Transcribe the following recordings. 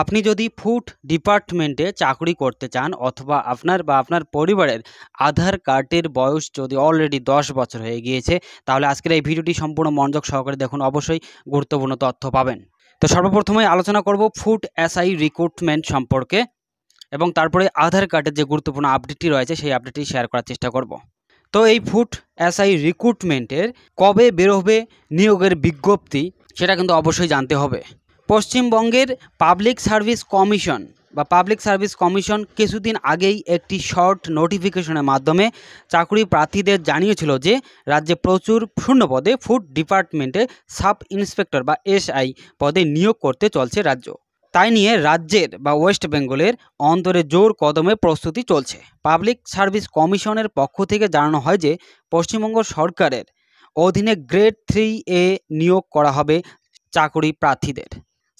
আপনি যদি ফুড ডিপার্টমেন্টে চাকরি করতে চান অথবা আপনার বা আপনার পরিবারের আধার কার্ডের বয়স যদি অলরেডি দশ বছর হয়ে গিয়েছে তাহলে আজকের এই ভিডিওটি সম্পূর্ণ মনোযোগ সহকারে দেখুন অবশ্যই গুরুত্বপূর্ণ তথ্য পাবেন তো সর্বপ্রথমে আলোচনা করব ফুড এসআই রিক্রুটমেন্ট সম্পর্কে এবং তারপরে আধার কার্ডের যে গুরুত্বপূর্ণ আপডেটটি রয়েছে সেই আপডেটটি শেয়ার করার চেষ্টা করব তো এই ফুড এসআই রিক্রুটমেন্টের কবে বেরোবে নিয়োগের বিজ্ঞপ্তি সেটা কিন্তু অবশ্যই জানতে হবে পশ্চিমবঙ্গের পাবলিক সার্ভিস কমিশন বা পাবলিক সার্ভিস কমিশন কিছুদিন আগেই একটি শর্ট নোটিফিকেশনের মাধ্যমে চাকরি প্রার্থীদের জানিয়েছিল যে রাজ্যে প্রচুর শূন্যপদে ফুড ডিপার্টমেন্টে সাব ইন্সপেক্টর বা এসআই পদে নিয়োগ করতে চলছে রাজ্য তাই নিয়ে রাজ্যের বা ওয়েস্ট বেঙ্গলের অন্তরে জোর কদমে প্রস্তুতি চলছে পাবলিক সার্ভিস কমিশনের পক্ষ থেকে জানানো হয় যে পশ্চিমবঙ্গ সরকারের অধীনে গ্রেড থ্রি এ নিয়োগ করা হবে চাকরি প্রার্থীদের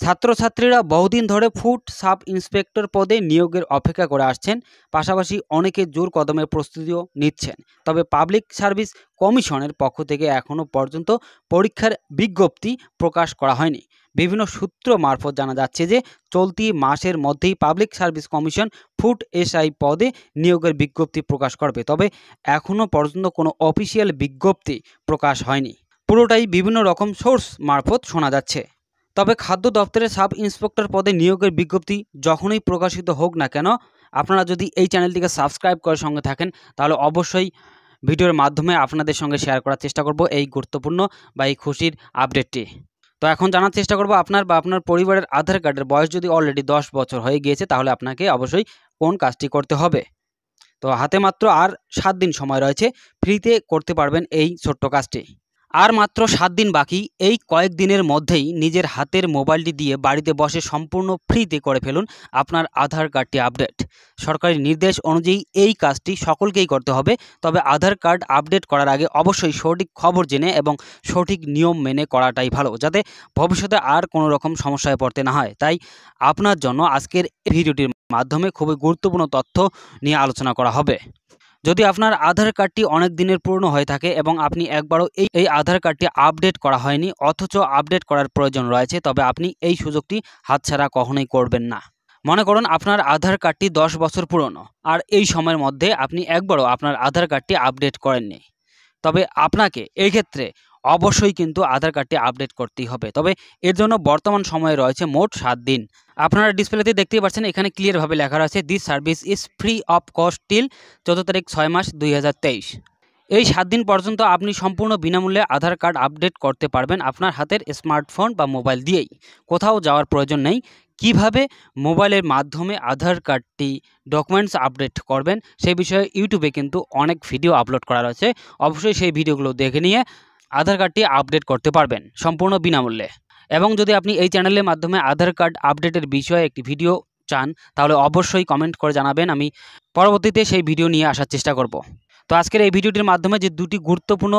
ছাত্রছাত্রীরা বহুদিন ধরে ফুড সাব ইন্সপেক্টর পদে নিয়োগের অপেক্ষা করে আসছেন পাশাপাশি অনেকে জোর কদমের প্রস্তুতিও নিচ্ছেন তবে পাবলিক সার্ভিস কমিশনের পক্ষ থেকে এখনও পর্যন্ত পরীক্ষার বিজ্ঞপ্তি প্রকাশ করা হয়নি বিভিন্ন সূত্র মারফত জানা যাচ্ছে যে চলতি মাসের মধ্যেই public service commission food SI পদে নিয়োগের বিজ্ঞপ্তি প্রকাশ করবে তবে এখনও পর্যন্ত কোনো অফিসিয়াল বিজ্ঞপ্তি প্রকাশ হয়নি পুরোটাই বিভিন্ন রকম সোর্স মারফত শোনা যাচ্ছে তবে খাদ্য দপ্তরের সাব ইন্সপেক্টর পদে নিয়োগের বিজ্ঞপ্তি যখনই প্রকাশিত হোক না কেন আপনারা যদি এই চ্যানেলটিকে সাবস্ক্রাইব করার সঙ্গে থাকেন তাহলে অবশ্যই ভিডিওর মাধ্যমে আপনাদের সঙ্গে শেয়ার করার চেষ্টা করব এই গুরুত্বপূর্ণ বা এই খুশির আপডেটটি তো এখন জানার চেষ্টা করব আপনার বা আপনার পরিবারের আধার কার্ডের বয়স যদি অলরেডি দশ বছর হয়ে গিয়েছে তাহলে আপনাকে অবশ্যই কোন কাজটি করতে হবে তো হাতে মাত্র আর সাত দিন সময় রয়েছে ফ্রিতে করতে পারবেন এই ছোট্ট কাজটি আর মাত্র সাত দিন বাকি এই কয়েকদিনের মধ্যেই নিজের হাতের মোবাইলটি দিয়ে বাড়িতে বসে সম্পূর্ণ ফ্রিতে করে ফেলুন আপনার আধার কার্ডটি আপডেট সরকারি নির্দেশ অনুযায়ী এই কাজটি সকলকেই করতে হবে তবে আধার কার্ড আপডেট করার আগে অবশ্যই সঠিক খবর জেনে এবং সঠিক নিয়ম মেনে করাটাই ভালো যাতে ভবিষ্যতে আর কোনো রকম সমস্যায় পড়তে না হয় তাই আপনার জন্য আজকের ভিডিওটির মাধ্যমে খুবই গুরুত্বপূর্ণ তথ্য নিয়ে আলোচনা করা হবে যদি আপনার আধার কার্ডটি অনেক দিনের পুরনো হয়ে থাকে এবং আপনি একবারও এই এই আধার কার্ডটি আপডেট করা হয়নি অথচ আপডেট করার প্রয়োজন রয়েছে তবে আপনি এই সুযোগটি হাতছাড়া কখনোই করবেন না মনে করুন আপনার আধার কার্ডটি দশ বছর পুরনো আর এই সময়ের মধ্যে আপনি একবারও আপনার আধার কার্ডটি আপডেট করেননি তবে আপনাকে এই ক্ষেত্রে অবশ্যই কিন্তু আধার কার্ডটি আপডেট করতেই হবে তবে এর জন্য বর্তমান সময়ে রয়েছে মোট সাত দিন আপনারা ডিসপ্লেতে দেখতেই পাচ্ছেন এখানে ক্লিয়ারভাবে লেখা রয়েছে this service is free of cost till চোদ্দ তারিখ ছয় মাস দুই এই সাত দিন পর্যন্ত আপনি সম্পূর্ণ বিনামূল্যে আধার কার্ড আপডেট করতে পারবেন আপনার হাতের স্মার্টফোন বা মোবাইল দিয়েই কোথাও যাওয়ার প্রয়োজন নেই কিভাবে মোবাইলের মাধ্যমে আধার কার্ডটি ডকুমেন্টস আপডেট করবেন সেই বিষয়ে ইউটিউবে কিন্তু অনেক ভিডিও আপলোড করা রয়েছে অবশ্যই সেই ভিডিওগুলো দেখে নিয়ে আধার কার্ডটি আপডেট করতে পারবেন সম্পূর্ণ বিনামূল্যে এবং যদি আপনি এই চ্যানেলের মাধ্যমে আধার কার্ড আপডেটের বিষয়ে একটি ভিডিও চান তাহলে অবশ্যই কমেন্ট করে জানাবেন আমি পরবর্তীতে সেই ভিডিও নিয়ে আসার চেষ্টা করব তো আজকের এই ভিডিওটির মাধ্যমে যে দুটি গুরুত্বপূর্ণ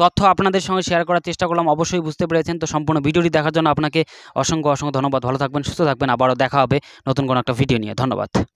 তথ্য আপনাদের সঙ্গে শেয়ার করার চেষ্টা করলাম অবশ্যই বুঝতে পেরেছেন তো সম্পূর্ণ ভিডিওটি দেখার জন্য আপনাকে অসংখ্য অসংখ্য ধন্যবাদ ভালো থাকবেন সুস্থ থাকবেন আবারও দেখা হবে নতুন কোনো একটা ভিডিও নিয়ে ধন্যবাদ